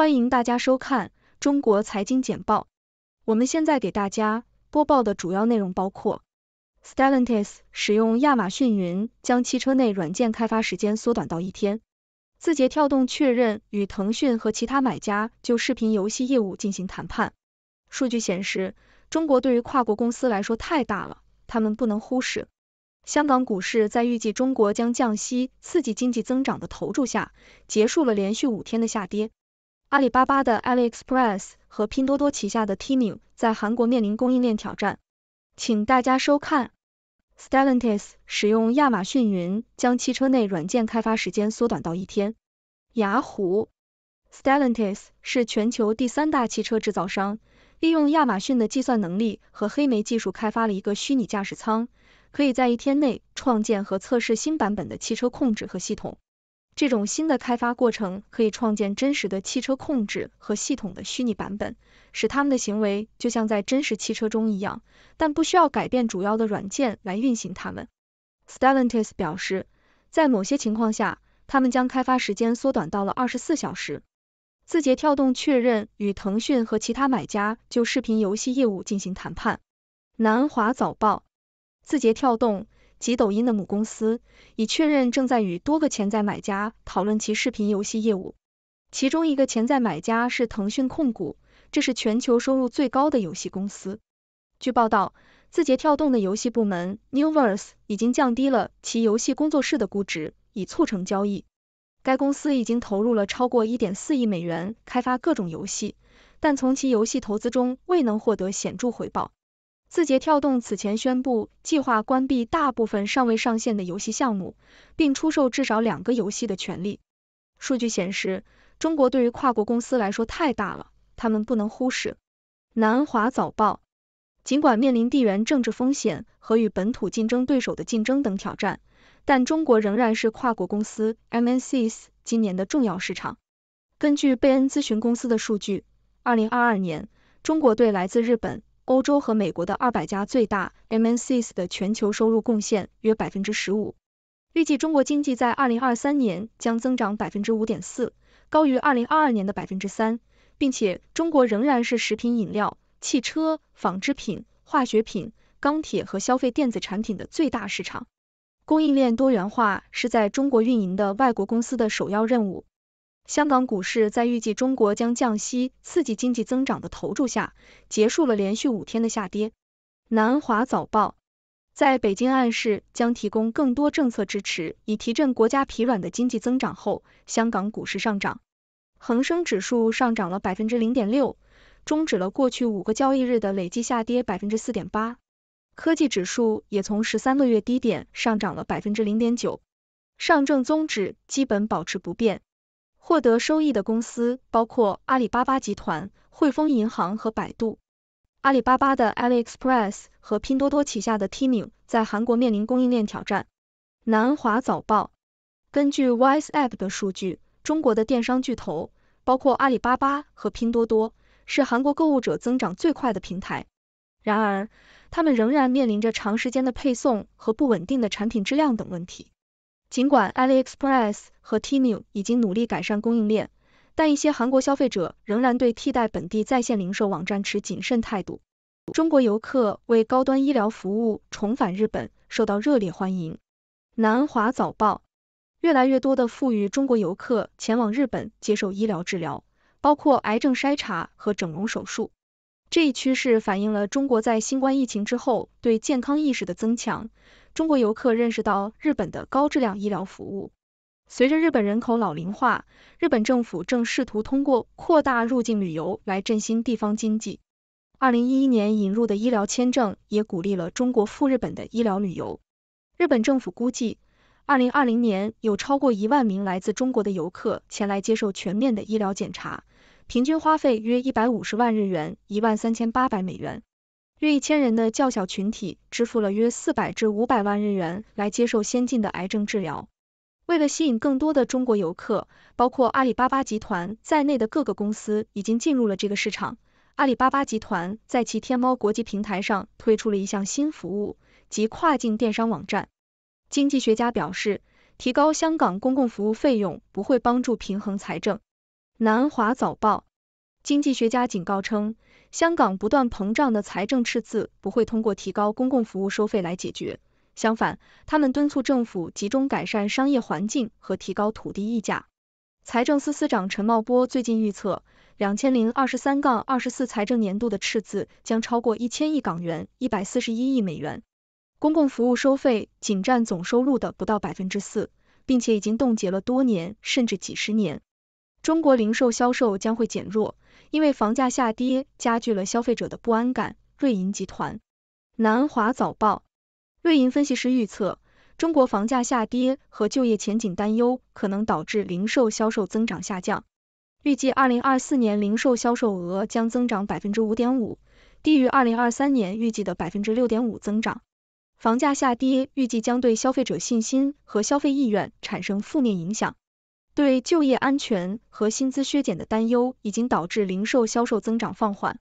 欢迎大家收看《中国财经简报》。我们现在给大家播报的主要内容包括：Stellantis 使用亚马逊云将汽车内软件开发时间缩短到一天；字节跳动确认与腾讯和其他买家就视频游戏业务进行谈判。数据显示，中国对于跨国公司来说太大了，他们不能忽视。香港股市在预计中国将降息刺激经济增长的投注下，结束了连续五天的下跌。阿里巴巴的 AliExpress 和拼多多旗下的 Tmall 在韩国面临供应链挑战，请大家收看。Stellantis 使用亚马逊云将汽车内软件开发时间缩短到一天。雅虎，Stellantis 是全球第三大汽车制造商，利用亚马逊的计算能力和黑莓技术开发了一个虚拟驾驶舱，可以在一天内创建和测试新版本的汽车控制和系统。这种新的开发过程可以创建真实的汽车控制和系统的虚拟版本，使他们的行为就像在真实汽车中一样，但不需要改变主要的软件来运行它们。s t e l a n t i s 表示，在某些情况下，他们将开发时间缩短到了二十四小时。字节跳动确认与腾讯和其他买家就视频游戏业务进行谈判。南华早报，字节跳动。及抖音的母公司已确认正在与多个潜在买家讨论其视频游戏业务，其中一个潜在买家是腾讯控股，这是全球收入最高的游戏公司。据报道，字节跳动的游戏部门 Newverse 已经降低了其游戏工作室的估值，以促成交易。该公司已经投入了超过一点四亿美元开发各种游戏，但从其游戏投资中未能获得显著回报。字节跳动此前宣布，计划关闭大部分尚未上线的游戏项目，并出售至少两个游戏的权利。数据显示，中国对于跨国公司来说太大了，他们不能忽视。南华早报：尽管面临地缘政治风险和与本土竞争对手的竞争等挑战，但中国仍然是跨国公司 MNCs 今年的重要市场。根据贝恩咨询公司的数据，二零二二年，中国对来自日本。欧洲和美国的二百家最大 MNCs 的全球收入贡献约百分之十五。预计中国经济在二零二三年将增长百分之五点四，高于二零二二年的百分之三，并且中国仍然是食品饮料、汽车、纺织品、化学品、钢铁和消费电子产品的最大市场。供应链多元化是在中国运营的外国公司的首要任务。香港股市在预计中国将降息刺激经济增长的投注下，结束了连续五天的下跌。南华早报在北京暗示将提供更多政策支持以提振国家疲软的经济增长后，香港股市上涨，恒生指数上涨了百分之零点六，终止了过去五个交易日的累计下跌百分之四点八。科技指数也从十三个月低点上涨了百分之零点九，上证综指基本保持不变。获得收益的公司包括阿里巴巴集团、汇丰银行和百度。阿里巴巴的 AliExpress 和拼多多旗下的 t m u 在韩国面临供应链挑战。南华早报根据 Wise App 的数据，中国的电商巨头包括阿里巴巴和拼多多是韩国购物者增长最快的平台。然而，他们仍然面临着长时间的配送和不稳定的产品质量等问题。尽管 AliExpress 和 t n m u 已经努力改善供应链，但一些韩国消费者仍然对替代本地在线零售网站持谨慎态度。中国游客为高端医疗服务重返日本受到热烈欢迎。南华早报：越来越多的富裕中国游客前往日本接受医疗治疗，包括癌症筛查和整容手术。这一趋势反映了中国在新冠疫情之后对健康意识的增强。中国游客认识到日本的高质量医疗服务。随着日本人口老龄化，日本政府正试图通过扩大入境旅游来振兴地方经济。二零一一年引入的医疗签证也鼓励了中国赴日本的医疗旅游。日本政府估计，二零二零年有超过一万名来自中国的游客前来接受全面的医疗检查。平均花费约一百五十万日元，一万三千八百美元。约一千人的较小群体支付了约四百至五百万日元来接受先进的癌症治疗。为了吸引更多的中国游客，包括阿里巴巴集团在内的各个公司已经进入了这个市场。阿里巴巴集团在其天猫国际平台上推出了一项新服务及跨境电商网站。经济学家表示，提高香港公共服务费用不会帮助平衡财政。南华早报经济学家警告称，香港不断膨胀的财政赤字不会通过提高公共服务收费来解决。相反，他们敦促政府集中改善商业环境和提高土地溢价。财政司司长陈茂波最近预测，两千零二十三杠二十四财政年度的赤字将超过一千亿港元（一百四十一亿美元）。公共服务收费仅占总收入的不到百分之四，并且已经冻结了多年，甚至几十年。中国零售销售将会减弱，因为房价下跌加剧了消费者的不安感。瑞银集团、南华早报、瑞银分析师预测，中国房价下跌和就业前景担忧可能导致零售销售增长下降。预计二零二四年零售销售额将增长百分之五点五，低于二零二三年预计的百分之六点五增长。房价下跌预计将对消费者信心和消费意愿产生负面影响。对就业安全和薪资削减的担忧已经导致零售销售增长放缓，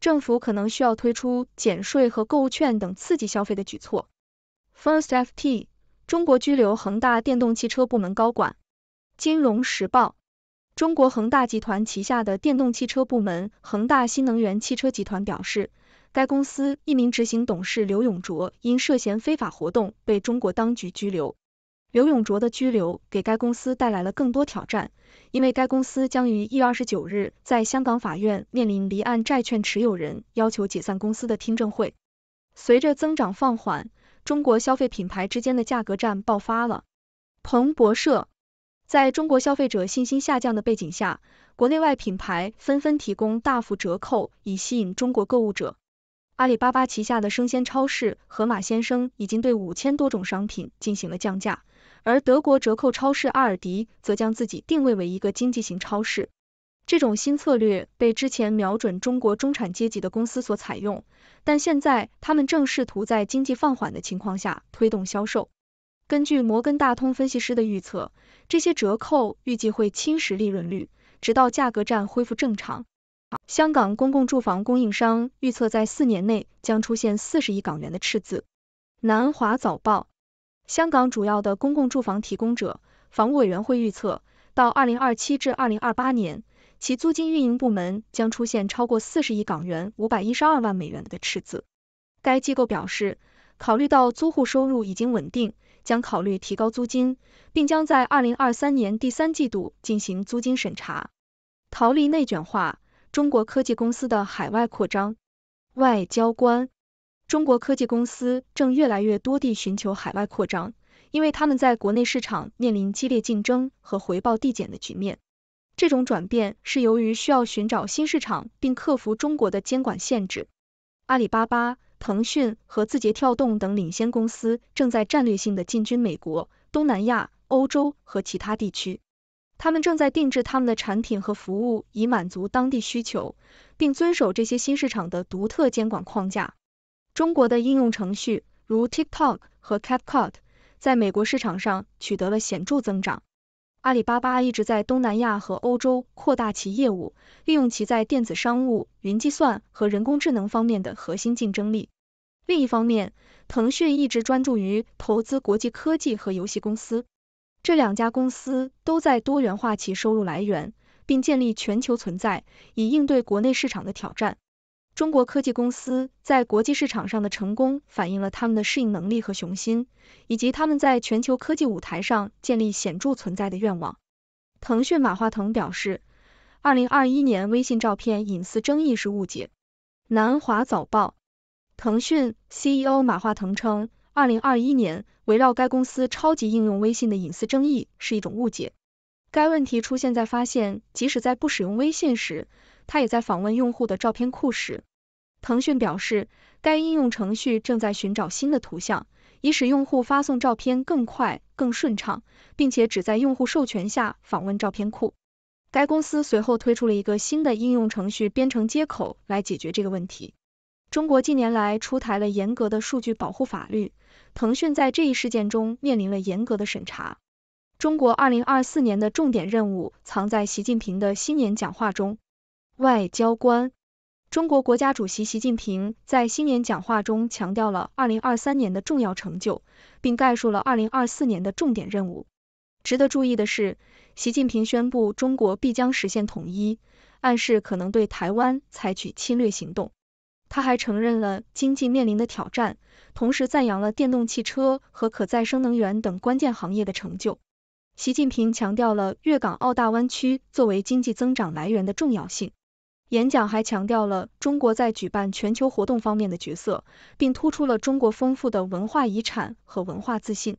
政府可能需要推出减税和购物券等刺激消费的举措。First FT：中国拘留恒大电动汽车部门高管。金融时报：中国恒大集团旗下的电动汽车部门恒大新能源汽车集团表示，该公司一名执行董事刘永灼因涉嫌非法活动被中国当局拘留。刘永灼的拘留给该公司带来了更多挑战，因为该公司将于一月二十九日在香港法院面临离岸债券持有人要求解散公司的听证会。随着增长放缓，中国消费品牌之间的价格战爆发了。彭博社在中国消费者信心下降的背景下，国内外品牌纷纷提供大幅折扣以吸引中国购物者。阿里巴巴旗下的生鲜超市盒马鲜生已经对五千多种商品进行了降价。而德国折扣超市阿尔迪则将自己定位为一个经济型超市，这种新策略被之前瞄准中国中产阶级的公司所采用，但现在他们正试图在经济放缓的情况下推动销售。根据摩根大通分析师的预测，这些折扣预计会侵蚀利润率，直到价格战恢复正常。香港公共住房供应商预测在四年内将出现四十亿港元的赤字。南华早报。香港主要的公共住房提供者房屋委员会预测，到二零二七至二零二八年，其租金运营部门将出现超过四十亿港元五百一十二万美元）的赤字。该机构表示，考虑到租户收入已经稳定，将考虑提高租金，并将在二零二三年第三季度进行租金审查。逃离内卷化，中国科技公司的海外扩张，外交官。中国科技公司正越来越多地寻求海外扩张，因为他们在国内市场面临激烈竞争和回报递减的局面。这种转变是由于需要寻找新市场，并克服中国的监管限制。阿里巴巴、腾讯和字节跳动等领先公司正在战略性的进军美国、东南亚、欧洲和其他地区。他们正在定制他们的产品和服务以满足当地需求，并遵守这些新市场的独特监管框架。中国的应用程序，如 TikTok 和 CapCut，在美国市场上取得了显著增长。阿里巴巴一直在东南亚和欧洲扩大其业务，利用其在电子商务、云计算和人工智能方面的核心竞争力。另一方面，腾讯一直专注于投资国际科技和游戏公司。这两家公司都在多元化其收入来源，并建立全球存在，以应对国内市场的挑战。中国科技公司在国际市场上的成功，反映了他们的适应能力和雄心，以及他们在全球科技舞台上建立显著存在的愿望。腾讯马化腾表示，二零二一年微信照片隐私争议是误解。南华早报，腾讯 CEO 马化腾称，二零二一年围绕该公司超级应用微信的隐私争议是一种误解。该问题出现在发现，即使在不使用微信时。他也在访问用户的照片库时，腾讯表示该应用程序正在寻找新的图像，以使用户发送照片更快、更顺畅，并且只在用户授权下访问照片库。该公司随后推出了一个新的应用程序编程接口来解决这个问题。中国近年来出台了严格的数据保护法律，腾讯在这一事件中面临了严格的审查。中国二零二四年的重点任务藏在习近平的新年讲话中。外交官，中国国家主席习近平在新年讲话中强调了二零二三年的重要成就，并概述了二零二四年的重点任务。值得注意的是，习近平宣布中国必将实现统一，暗示可能对台湾采取侵略行动。他还承认了经济面临的挑战，同时赞扬了电动汽车和可再生能源等关键行业的成就。习近平强调了粤港澳大湾区作为经济增长来源的重要性。演讲还强调了中国在举办全球活动方面的角色，并突出了中国丰富的文化遗产和文化自信。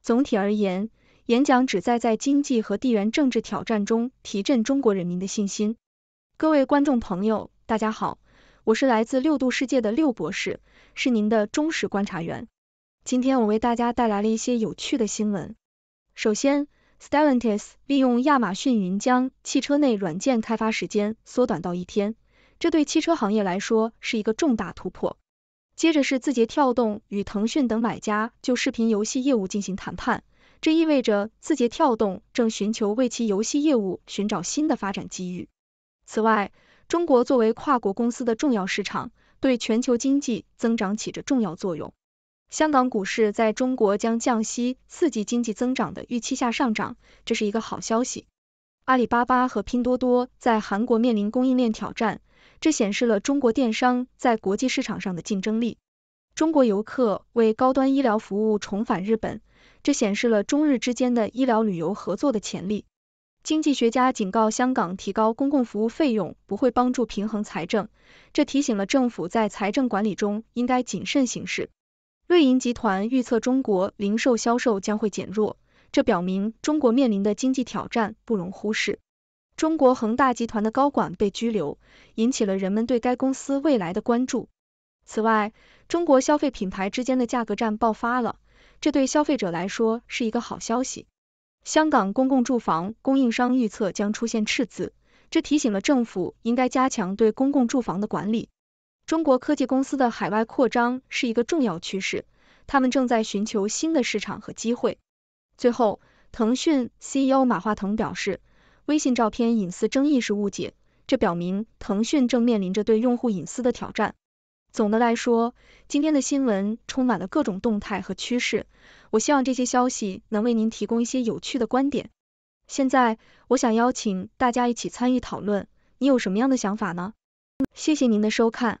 总体而言，演讲旨在在经济和地缘政治挑战中提振中国人民的信心。各位观众朋友，大家好，我是来自六度世界的六博士，是您的忠实观察员。今天我为大家带来了一些有趣的新闻。首先，Stellantis 利用亚马逊云将汽车内软件开发时间缩短到一天，这对汽车行业来说是一个重大突破。接着是字节跳动与腾讯等买家就视频游戏业务进行谈判，这意味着字节跳动正寻求为其游戏业务寻找新的发展机遇。此外，中国作为跨国公司的重要市场，对全球经济增长起着重要作用。香港股市在中国将降息刺激经济增长的预期下上涨，这是一个好消息。阿里巴巴和拼多多在韩国面临供应链挑战，这显示了中国电商在国际市场上的竞争力。中国游客为高端医疗服务重返日本，这显示了中日之间的医疗旅游合作的潜力。经济学家警告，香港提高公共服务费用不会帮助平衡财政，这提醒了政府在财政管理中应该谨慎行事。瑞银集团预测中国零售销售将会减弱，这表明中国面临的经济挑战不容忽视。中国恒大集团的高管被拘留，引起了人们对该公司未来的关注。此外，中国消费品牌之间的价格战爆发了，这对消费者来说是一个好消息。香港公共住房供应商预测将出现赤字，这提醒了政府应该加强对公共住房的管理。中国科技公司的海外扩张是一个重要趋势，他们正在寻求新的市场和机会。最后，腾讯 CEO 马化腾表示，微信照片隐私争议是误解，这表明腾讯正面临着对用户隐私的挑战。总的来说，今天的新闻充满了各种动态和趋势。我希望这些消息能为您提供一些有趣的观点。现在，我想邀请大家一起参与讨论，你有什么样的想法呢？谢谢您的收看。